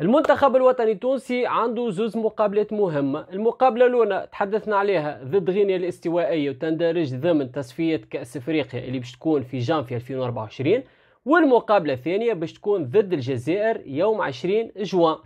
المنتخب الوطني التونسي عنده زوز مقابلات مهمة المقابلة الأولى تحدثنا عليها ضد غينيا الاستوائية وتندرج ضمن تصفية كأس أفريقيا اللي باش تكون في جانفي 2024 والمقابلة الثانية باش تكون ضد الجزائر يوم 20 جوان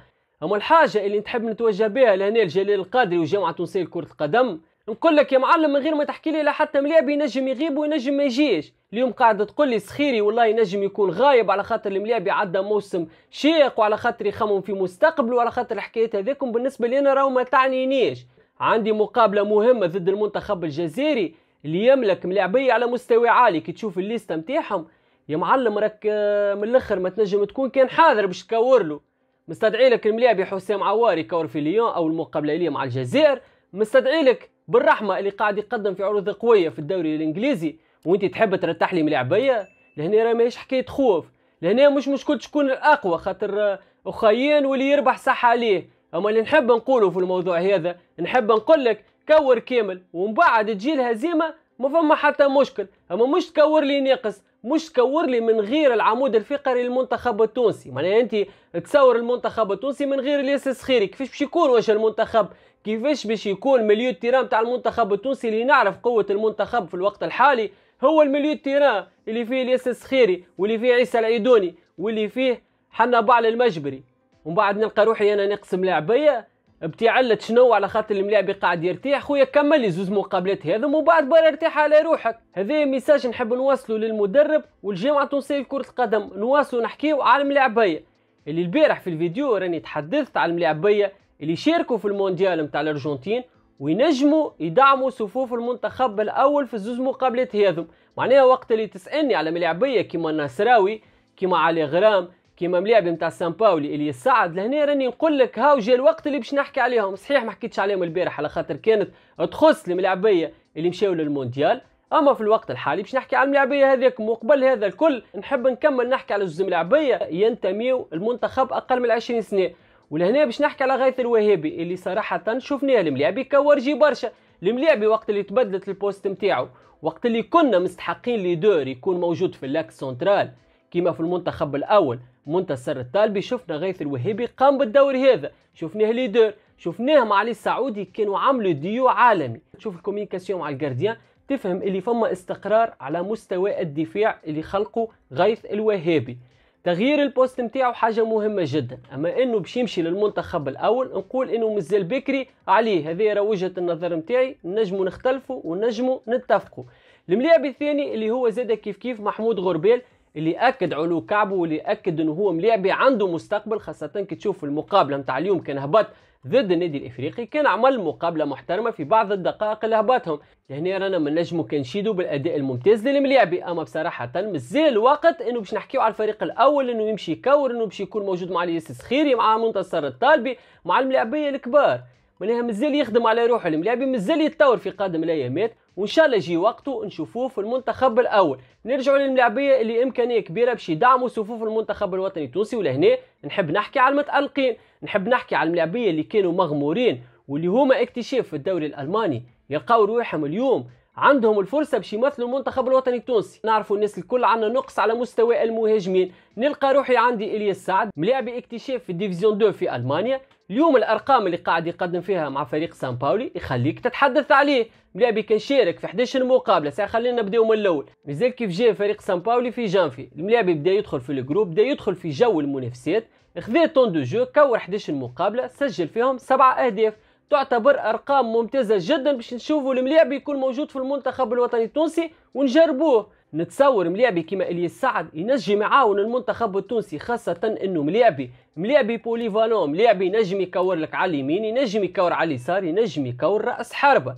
أما الحاجة اللي نتحب نتوجه بها لهنا الجليل القادري والجامعة التونسية لكرة القدم نقول لك يا معلم من غير ما تحكي لي لا حتى مليابي ينجم يغيب وينجم ما يجيش اليوم قاعد تقول لي سخيري والله ينجم يكون غايب على خاطر المليابي عدى موسم شيق وعلى خاطر يخمم في مستقبله وعلى خاطر الحكايات هذيكم بالنسبه لي انا راهو ما تعنينيش عندي مقابله مهمه ضد المنتخب الجزائري اللي يملك ملاعبيه على مستوى عالي كي تشوف الليسته نتاعهم يا معلم راك آه، من الاخر ما تنجم تكون كان حاضر باش تكور له مستدعي لك الملاعبي حسام عوار كور في ليون او المقابله ليه مع الجزائر مستدعي لك بالرحمه اللي قاعد يقدم في عروض قويه في الدوري الانجليزي وانت تحب ترتاح لي من لعبيه لهنا راه ماهيش حكايه خوف لهنا مش مشكل شكون الاقوى خاطر اخيين واللي يربح صح عليه اما اللي نحب نقوله في الموضوع هذا نحب نقول لك كور كامل ومن بعد تجي الهزيمه ما فما حتى مشكل اما مش تكور لي ناقص مش تكور لي من غير العمود الفقري للمنتخب التونسي معناها انت تصور المنتخب التونسي من غير الياس الصخيري كيفاش باش يكون واش المنتخب كيفاش باش يكون مليو التيران تاع المنتخب التونسي اللي نعرف قوه المنتخب في الوقت الحالي هو المليو التيران اللي فيه الياس الصخيري واللي فيه عيسى العيدوني واللي فيه حنا بعل المجبري ومن بعد نلقى روحي انا نقسم لاعبيه بتعلت شنو على خاطر الملاعب قاعد يرتاح خويا كمل لي زوز مقابلات هذا ومن بعد برا ارتاح على روحك هذا ميساج نحب نوصله للمدرب والجامعه التونسيه لكره القدم نواصلوا نحكيو على الملاعبيه اللي البارح في الفيديو راني تحدثت على الملاعبيه اللي شاركوا في المونديال نتاع الارجنتين وينجموا يدعموا صفوف المنتخب الاول في الزوز مقابلات هذم معناها وقت اللي تسالني على ملاعبيه كيما النصراوي كيما علي غرام كيما ملاعب نتاع سان باولي اللي صعد لهنا راني نقول لك هاو جا الوقت اللي باش نحكي عليهم صحيح ما حكيتش عليهم البارح على خاطر كانت تخص الملاعبيه اللي مشاو للمونديال اما في الوقت الحالي باش نحكي على الملاعبيه هذاك وقبل هذا الكل نحب نكمل نحكي على زوج ملاعبيه ينتميو المنتخب اقل من 20 سنه ولهنا باش نحكي على غايث الوهابي اللي صراحه شفناه الملاعبي كورجي برشا الملاعبي وقت اللي تبدلت البوست نتاعو وقت اللي كنا مستحقين لدور يكون موجود في اللاك سنترال كيما في المنتخب الاول منتصر الطالبي شفنا غيث الوهيبي قام بالدور هذا شفناه ليدر شفناه مع علي السعودي كانوا عملوا ديو عالمي شوف الكوميونيكاسيون مع الجارديان تفهم اللي فما استقرار على مستوى الدفاع اللي خلقه غيث الوهابي تغيير البوست نتاعو حاجه مهمه جدا اما انه باش يمشي للمنتخب الاول نقول انه مازال بكري عليه هذه راه وجهه النظر نتاعي نجموا نختلفوا ونجموا نتفقوا الملاعب الثاني اللي هو زاد كيف كيف محمود غربال اللي اكد علو كعبه واللي اكد انه هو ملاعبي عنده مستقبل خاصه كي تشوف المقابله نتاع اليوم كان هبط ضد النادي الافريقي كان عمل مقابله محترمه في بعض الدقائق اللي هبطهم لهنا يعني رانا ما نجمو شيدو بالاداء الممتاز للملاعبي اما بصراحه مازال وقت انه باش نحكيو على الفريق الاول انه يمشي يكور انه باش يكون موجود مع الياس الصخيري مع منتصر الطالبي مع الملاعبيه الكبار معناها مازال يخدم على روحه الملاعب مازال يتطور في قادم الايامات وان شاء الله يجي وقته نشوفوه في المنتخب الاول نرجعوا للملاعبيه اللي امكانيه كبيره باش يدعموا صفوف المنتخب الوطني التونسي ولهنا نحب نحكي على المتالقين نحب نحكي على الملاعبيه اللي كانوا مغمورين واللي هما اكتشاف في الدوري الالماني يلقاو روحهم اليوم عندهم الفرصه باش يمثلوا المنتخب الوطني التونسي نعرفوا الناس الكل عندنا نقص على مستوى المهاجمين نلقى روحي عندي الياس سعد ملاعب اكتشاف في الديفيزيون 2 في المانيا اليوم الارقام اللي قاعد يقدم فيها مع فريق سان باولي يخليك تتحدث عليه ملاعب كان شارك في 11 مقابله ساعه خلينا نبداو من الاول مازال كيف جاء فريق سان باولي في جانفي الملاعب بدا يدخل في الجروب بدا يدخل في جو المنافسات خذا طون دو جو كور 11 مقابله سجل فيهم سبعة اهداف تعتبر ارقام ممتازه جدا باش نشوفوا الملاعب يكون موجود في المنتخب الوطني التونسي ونجربوه نتصور ملاعبي كيما الي سعد ينجم يعاون المنتخب التونسي خاصة انه ملاعبي ملاعبي بوليفالون ملاعبي ينجم يكور لك على اليمين ينجم يكور على اليسار ينجم يكور راس حربة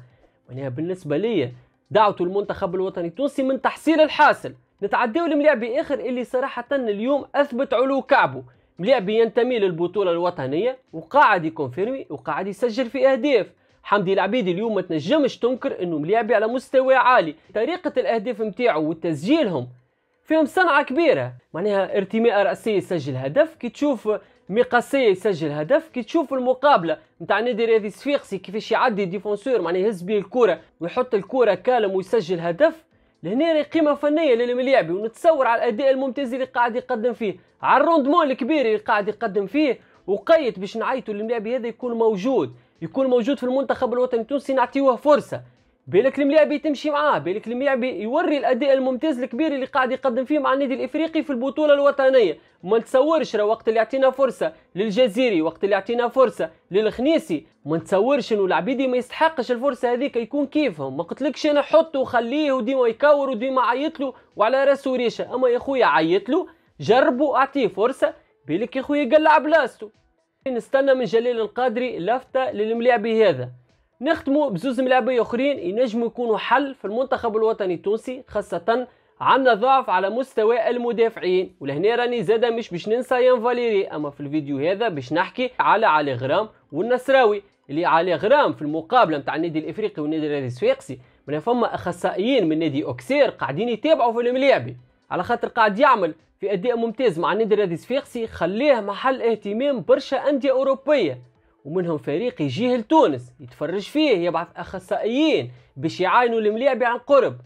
وانا بالنسبة لي دعوة المنتخب الوطني التونسي من تحصيل الحاصل نتعداو لملاعبي اخر اللي صراحة اليوم اثبت علو كعبه لاعب ينتمي للبطوله الوطنيه وقاعد يكونفيرمي وقاعد يسجل في اهداف حمدي العبيدي اليوم ما تنجمش تنكر انه ملاعبي على مستوى عالي طريقه الاهداف نتاعو وتسجيلهم فيهم صنعه كبيره معناها ارتماء راسي يسجل هدف كي تشوف ميقاسي يسجل هدف كي تشوف المقابله نتاع نادي رياضي صفيقسي كيفاش يعدي ديفونسور معناها يهز بيه الكره ويحط الكره كالم ويسجل هدف لهنا راهي قيمه فنيه للمليعبي ونتصور على الاداء الممتاز اللي قاعد يقدم فيه على الروندمون الكبير اللي قاعد يقدم فيه وقيت باش نعيطوا للملاعبي هذا يكون موجود يكون موجود في المنتخب الوطني التونسي نعطيوه فرصه بالك الملاعب تمشي معاه بالك الملاعب يوري الاداء الممتاز الكبير اللي قاعد يقدم فيه مع النادي الافريقي في البطوله الوطنيه ما نتصورش راه وقت اللي يعطينا فرصه للجزيري وقت اللي يعطينا فرصه للخنيسي ما نتصورش انه العبيدي ما يستحقش الفرصه هذيك يكون كيفهم ما قلتلكش انا حطه وخليه وديما يكور وديما عيط له وعلى راسه وريشه اما يا خويا عيط له جربوا اعطيه فرصه بالك يا خويا قلع بلاصتو نستنى من جليل القادري لفته للملاعب هذا نختموا بزوز ملاعبي أخرين ينجموا يكونوا حل في المنتخب الوطني التونسي خاصة عندنا ضعف على مستوى المدافعين ولهنا راني زاده مش باش ننسى يان فاليري اما في الفيديو هذا باش نحكي على علي غرام والنصراوي اللي علي غرام في المقابله نتاع النادي الافريقي والنادي الرياضي السويقسي من فما اخصائيين من نادي اوكسير قاعدين يتابعوا في الملاعبي على خاطر قاعد يعمل في اداء ممتاز مع النادي الرياضي السفيقسي خليه محل اهتمام برشا انديه اوروبيه ومنهم فريق يجيه لتونس يتفرج فيه يبعث اخصائيين باش يعاينوا الملاعبي عن قرب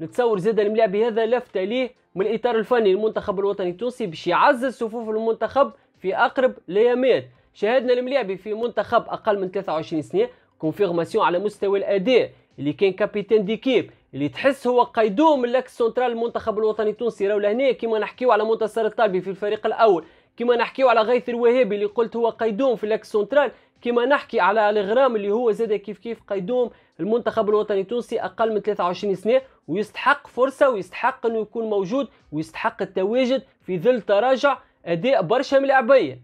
نتصور زاد الملاعبي هذا لفته ليه من الاطار الفني للمنتخب الوطني التونسي باش يعزز صفوف المنتخب في اقرب الايامات شاهدنا الملاعبي في منتخب اقل من 23 سنه كونفيرماسيون على مستوى الاداء اللي كان كابيتان ديكيب اللي تحس هو قيدوم الاكس سنترال المنتخب الوطني التونسي راهو لهنا كيما نحكيو على منتصر الطالبي في الفريق الاول كما نحكيو على غيث الوهابي اللي قلت هو قيدوم في الاكس سنترال كما نحكي على الغرام اللي هو زاد كيف كيف قيدوم المنتخب الوطني التونسي اقل من 23 سنه ويستحق فرصه ويستحق انه يكون موجود ويستحق التواجد في ظل تراجع اداء برشا من العبيه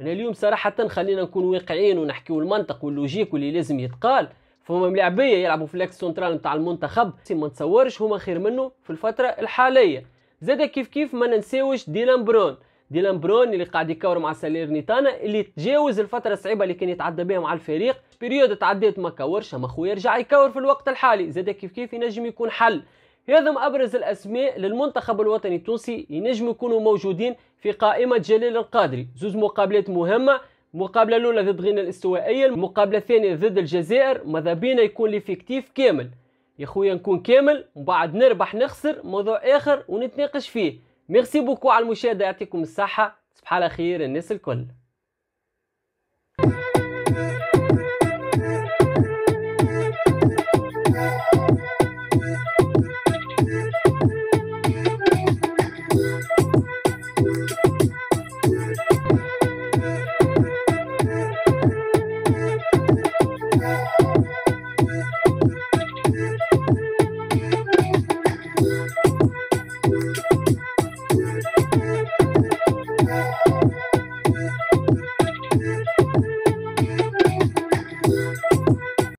انا اليوم صراحه خلينا نكون واقعيين ونحكيو المنطق واللوجيك واللي لازم يتقال فما ملاعبيه يلعبوا في لاكس سنترال نتاع المنتخب ما نتصورش هما خير منه في الفتره الحاليه زاد كيف كيف ما ننساوش ديلان برون ديلان برون اللي قاعد يكور مع ساليرنيتانا اللي تجاوز الفتره الصعيبه اللي كان يتعدى بها مع الفريق بريود تعديت ما كورش اما خويا رجع يكور في الوقت الحالي زاد كيف كيف ينجم يكون حل هذم ابرز الاسماء للمنتخب الوطني التونسي ينجم يكونوا موجودين في قائمه جلال القادري زوز مقابلات مهمه المقابلة الأولى ضد غينيا الاستوائية، المقابلة الثانية ضد الجزائر، ماذا بينا يكون ليفيكتيف كامل. يا خويا نكون كامل ومن بعد نربح نخسر موضوع آخر ونتناقش فيه. ميرسي بوكو على المشاهده يعطيكم الصحه تصبح على خير الناس الكل